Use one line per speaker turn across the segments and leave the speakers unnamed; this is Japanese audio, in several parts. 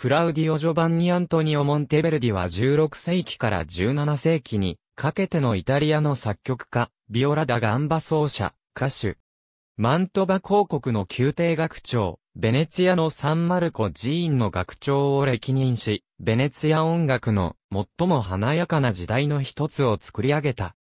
クラウディオ・ジョバンニ・アントニオ・モンテベルディは16世紀から17世紀にかけてのイタリアの作曲家、ビオラダ・ガンバ奏者、歌手。マントバ公国の宮廷学長、ベネツィアのサンマルコ寺院の学長を歴任し、ベネツィア音楽の最も華やかな時代の一つを作り上げた。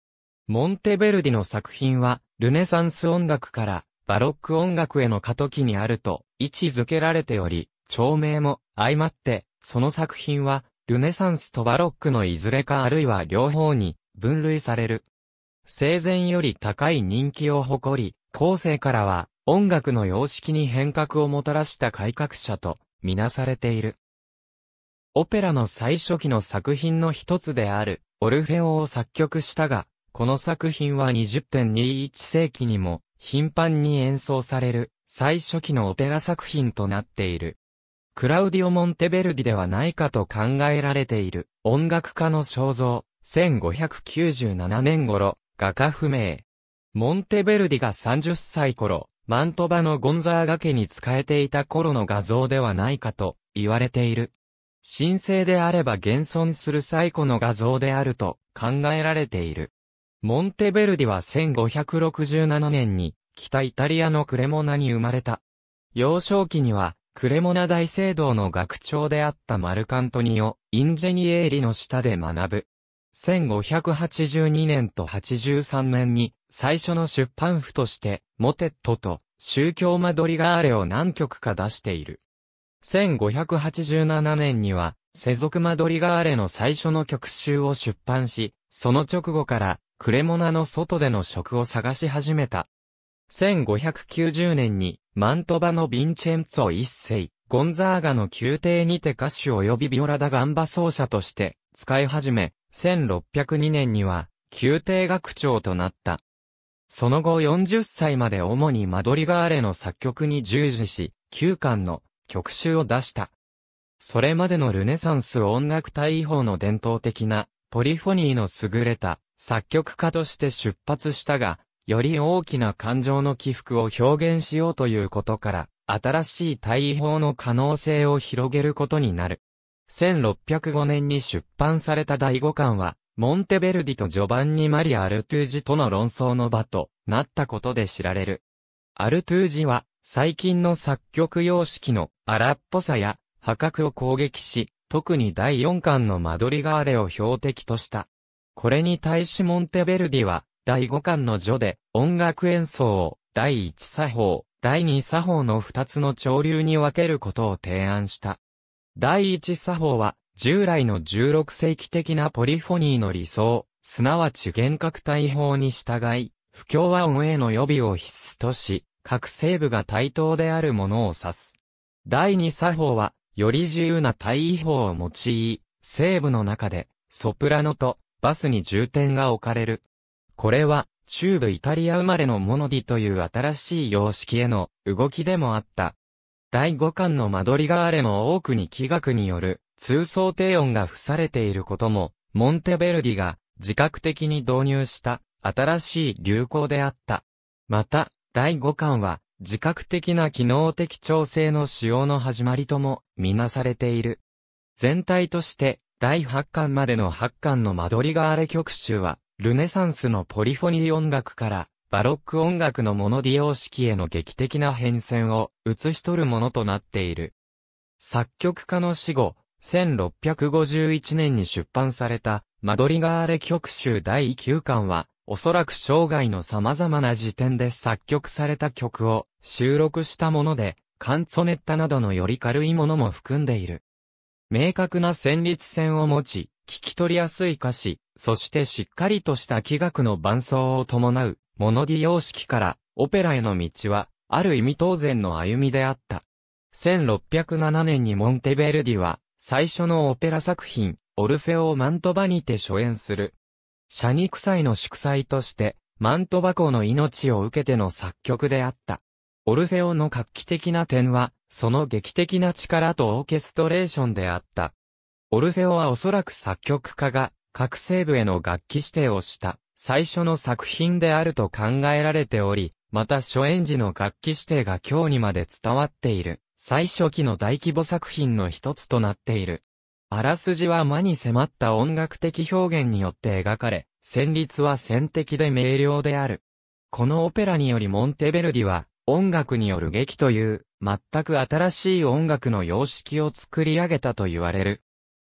モンテベルディの作品は、ルネサンス音楽からバロック音楽への過渡期にあると位置づけられており、町名も相まって、その作品は、ルネサンスとバロックのいずれかあるいは両方に分類される。生前より高い人気を誇り、後世からは音楽の様式に変革をもたらした改革者とみなされている。オペラの最初期の作品の一つである、オルフェオを作曲したが、この作品は20.21世紀にも頻繁に演奏される最初期のオペラ作品となっている。クラウディオ・モンテベルディではないかと考えられている、音楽家の肖像、1597年頃、画家不明。モンテベルディが30歳頃、マントバのゴンザーガ家に使えていた頃の画像ではないかと言われている。神聖であれば現存する最古の画像であると考えられている。モンテベルディは1567年に北イタリアのクレモナに生まれた。幼少期にはクレモナ大聖堂の学長であったマルカントニオ・インジェニエーリの下で学ぶ。1582年と83年に最初の出版譜としてモテットと宗教マドリガーレを何曲か出している。1587年には世俗マドリガーレの最初の曲集を出版し、その直後からクレモナの外での職を探し始めた。1590年にマントバのヴィンチェンツォ一世、ゴンザーガの宮廷にて歌手及びビオラダガンバ奏者として使い始め、1602年には宮廷学長となった。その後40歳まで主にマドリガーレの作曲に従事し、旧館の曲集を出した。それまでのルネサンス音楽大法の伝統的なポリフォニーの優れた作曲家として出発したが、より大きな感情の起伏を表現しようということから、新しい対位法の可能性を広げることになる。1605年に出版された第5巻は、モンテベルディとジョバンニ・マリア・アルトゥージとの論争の場となったことで知られる。アルトゥージは、最近の作曲様式の荒っぽさや破格を攻撃し、特に第4巻のマドリガーレを標的とした。これに対しモンテベルディは、第5巻の序で、音楽演奏を、第1作法、第2作法の2つの潮流に分けることを提案した。第1作法は、従来の16世紀的なポリフォニーの理想、すなわち幻覚大法に従い、不協和音への予備を必須とし、各成部が対等であるものを指す。第2作法は、より自由な対位法を用い、成部の中で、ソプラノとバスに重点が置かれる。これは、中部イタリア生まれのモノディという新しい様式への動きでもあった。第5巻の間取りがあれも多くに気学による通奏低音が付されていることも、モンテベルディが自覚的に導入した新しい流行であった。また、第5巻は自覚的な機能的調整の使用の始まりともみなされている。全体として、第8巻までの8巻の間取りがあれ曲集は、ルネサンスのポリフォニー音楽から、バロック音楽のモノディ様式への劇的な変遷を映し取るものとなっている。作曲家の死後、1651年に出版された、マドリガーレ曲集第9巻は、おそらく生涯の様々な時点で作曲された曲を収録したもので、カンツォネッタなどのより軽いものも含んでいる。明確な旋律線を持ち、聞き取りやすい歌詞、そしてしっかりとした器楽の伴奏を伴う、モノディ様式から、オペラへの道は、ある意味当然の歩みであった。1607年にモンテベルディは、最初のオペラ作品、オルフェオマントバにて初演する。シャニク祭の祝祭として、マントバ校の命を受けての作曲であった。オルフェオの画期的な点は、その劇的な力とオーケストレーションであった。オルフェオはおそらく作曲家が各西部への楽器指定をした最初の作品であると考えられており、また初演時の楽器指定が今日にまで伝わっている最初期の大規模作品の一つとなっている。あらすじは間に迫った音楽的表現によって描かれ、旋律は線的で明瞭である。このオペラによりモンテベルディは音楽による劇という全く新しい音楽の様式を作り上げたと言われる。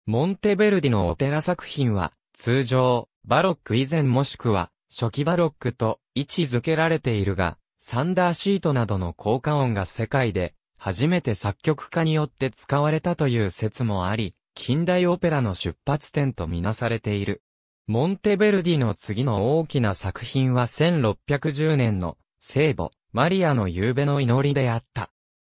モンテベルディのお寺作品は、通常、バロック以前もしくは、初期バロックと位置づけられているが、サンダーシートなどの効果音が世界で、初めて作曲家によって使われたという説もあり、近代オペラの出発点とみなされている。モンテベルディの次の大きな作品は1610年の聖母、マリアの夕べの祈りであった。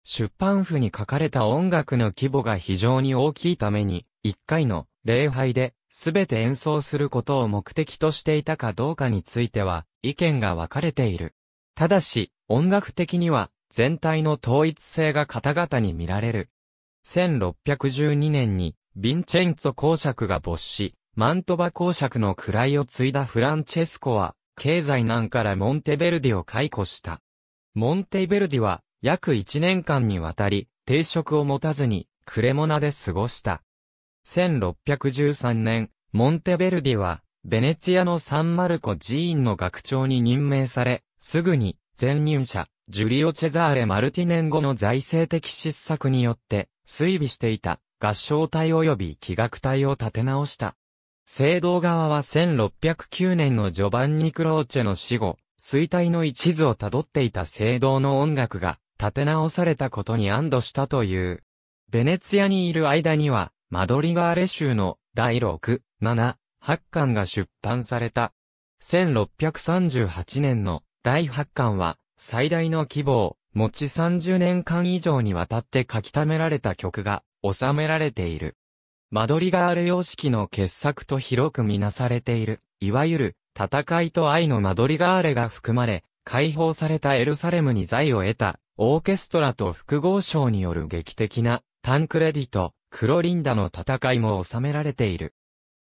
出版譜に書かれた音楽の規模が非常に大きいために、一回の礼拝で全て演奏することを目的としていたかどうかについては意見が分かれている。ただし、音楽的には全体の統一性が方々に見られる。1612年にヴィンチェンツォ公爵が没し、マントバ公爵の位を継いだフランチェスコは、経済難からモンテベルディを解雇した。モンテベルディは、約1年間にわたり、定職を持たずに、クレモナで過ごした。1613年、モンテベルディは、ベネツィアのサンマルコ寺院の学長に任命され、すぐに、前任者、ジュリオ・チェザーレ・マルティネン後の財政的失策によって、推備していた、合唱隊及び気学隊を立て直した。聖堂側は1609年のジョバンニ・クローチェの死後、衰退の一途をたどっていた聖堂の音楽が、建て直されたことに安堵したという。ベネツィアにいる間には、マドリガーレ州の第6、7、8巻が出版された。1638年の第8巻は、最大の規模を持ち30年間以上にわたって書き溜められた曲が収められている。マドリガーレ様式の傑作と広くみなされている、いわゆる、戦いと愛のマドリガーレが含まれ、解放されたエルサレムに財を得た、オーケストラと複合賞による劇的なタンクレディとクロリンダの戦いも収められている。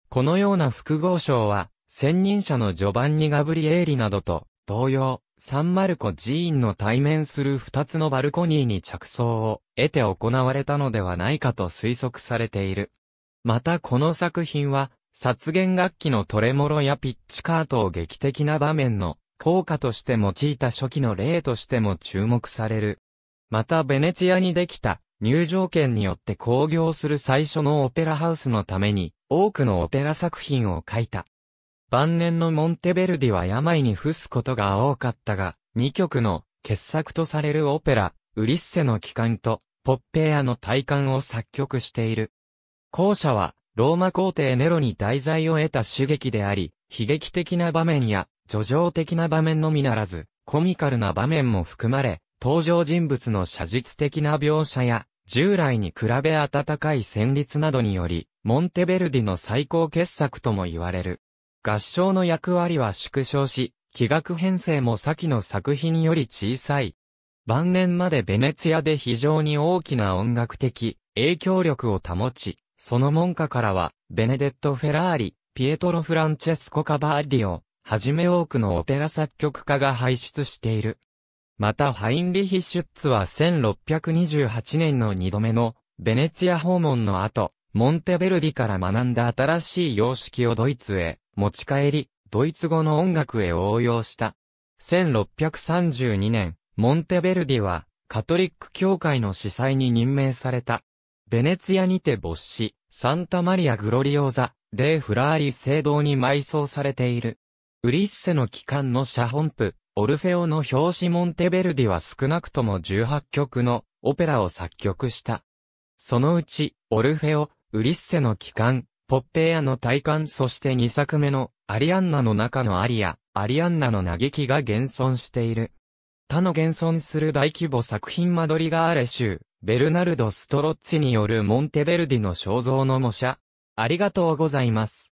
このような複合賞は、専任者のジョバンニ・ガブリエーリなどと同様、サンマルコ寺院の対面する二つのバルコニーに着想を得て行われたのではないかと推測されている。またこの作品は、殺弦楽器のトレモロやピッチカートを劇的な場面の効果として用いた初期の例としても注目される。またベネツィアにできた入場券によって興行する最初のオペラハウスのために多くのオペラ作品を書いた。晩年のモンテベルディは病に伏すことが多かったが、2曲の傑作とされるオペラ、ウリッセの帰還とポッペアの体感を作曲している。後者はローマ皇帝ネロに題材を得た刺激であり、悲劇的な場面や叙情的な場面のみならず、コミカルな場面も含まれ、登場人物の写実的な描写や、従来に比べ温かい旋律などにより、モンテベルディの最高傑作とも言われる。合唱の役割は縮小し、気楽編成も先の作品より小さい。晩年までベネツィアで非常に大きな音楽的影響力を保ち、その門下からは、ベネデット・フェラーリ、ピエトロ・フランチェスコ・カバーディオ、はじめ多くのオペラ作曲家が輩出している。またハインリヒ・シュッツは1628年の2度目のベネツィア訪問の後、モンテベルディから学んだ新しい様式をドイツへ持ち帰り、ドイツ語の音楽へ応用した。1632年、モンテベルディはカトリック教会の司祭に任命された。ベネツィアにて没死、サンタマリア・グロリオーザ、レイ・フラーリ聖堂に埋葬されている。ウリッセの帰還の写本譜、オルフェオの表紙モンテベルディは少なくとも18曲のオペラを作曲した。そのうち、オルフェオ、ウリッセの帰還、ポッペイアの体感そして2作目のアリアンナの中のアリア、アリアンナの嘆きが現存している。他の現存する大規模作品マドリガーレ州、ベルナルド・ストロッチによるモンテベルディの肖像の模写。ありがとうございます。